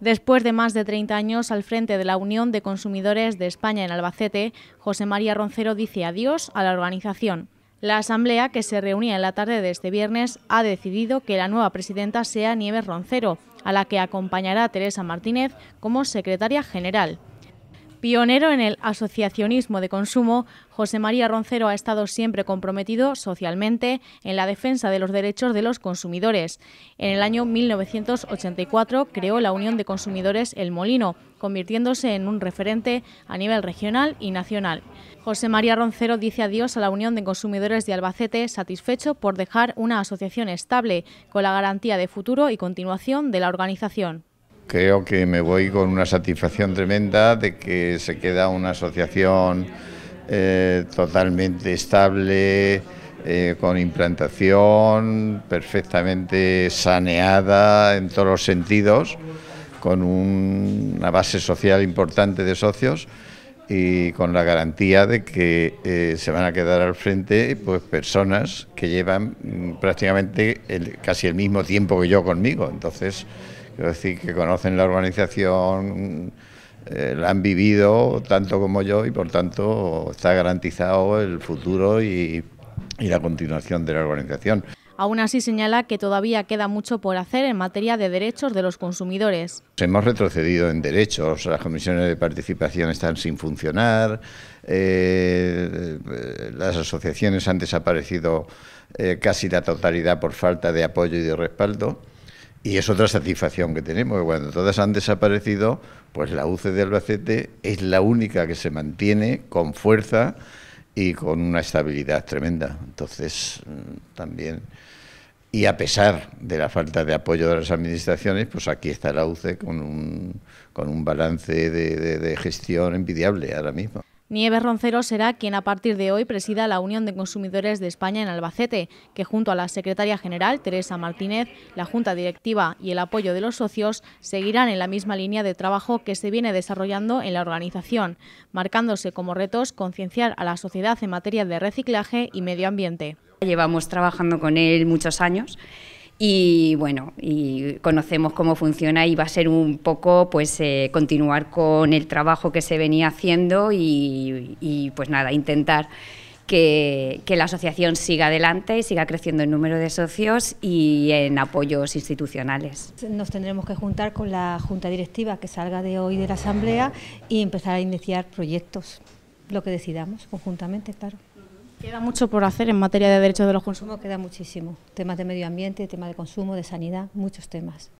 Después de más de 30 años al frente de la Unión de Consumidores de España en Albacete, José María Roncero dice adiós a la organización. La asamblea, que se reunía en la tarde de este viernes, ha decidido que la nueva presidenta sea Nieves Roncero, a la que acompañará Teresa Martínez como secretaria general. Pionero en el asociacionismo de consumo, José María Roncero ha estado siempre comprometido socialmente en la defensa de los derechos de los consumidores. En el año 1984 creó la Unión de Consumidores El Molino, convirtiéndose en un referente a nivel regional y nacional. José María Roncero dice adiós a la Unión de Consumidores de Albacete, satisfecho por dejar una asociación estable, con la garantía de futuro y continuación de la organización creo que me voy con una satisfacción tremenda de que se queda una asociación eh, totalmente estable, eh, con implantación, perfectamente saneada en todos los sentidos, con una base social importante de socios y con la garantía de que eh, se van a quedar al frente pues personas que llevan mm, prácticamente casi el mismo tiempo que yo conmigo. Entonces, Quiero decir, que conocen la organización, eh, la han vivido tanto como yo y por tanto está garantizado el futuro y, la continuación de la organización. Aún así señala que todavía queda mucho por hacer en materia de derechos de los consumidores. Hemos retrocedido en derechos, las comisiones de participación están sin funcionar, eh, eh, las asociaciones han desaparecido casi la totalidad por falta de apoyo y de respaldo. Y es otra satisfacción que tenemos, que cuando todas han desaparecido, pues la UCE de Albacete es la única que se mantiene con fuerza y con una estabilidad tremenda. Entonces, mm, también, y a pesar de la falta de apoyo de las administraciones, pues aquí está la UCE con un, con un balance de, de gestión envidiable ahora mismo. Nieves Roncero será quien a partir de hoy presida la Unión de Consumidores de España en Albacete, que junto a la secretaria general Teresa Martínez, la junta directiva y el apoyo de los socios seguirán en la misma línea de trabajo que se viene desarrollando en la organización, marcándose como retos concienciar a la sociedad en materia de reciclaje y medio ambiente. Llevamos trabajando con él muchos años y bueno, y conocemos cómo funciona y va a ser un poco pues eh, continuar con el trabajo que se venía haciendo y, pues nada, intentar que, que, la asociación siga adelante y siga creciendo en número de socios y en apoyos institucionales. Nos tendremos que juntar con la Junta Directiva que salga de hoy de la Asamblea y empezar a iniciar proyectos, lo que decidamos conjuntamente, claro. Queda mucho por hacer en materia de derechos de los consumos. Queda muchísimo. Temas de medio ambiente, temas de consumo, de sanidad, muchos temas.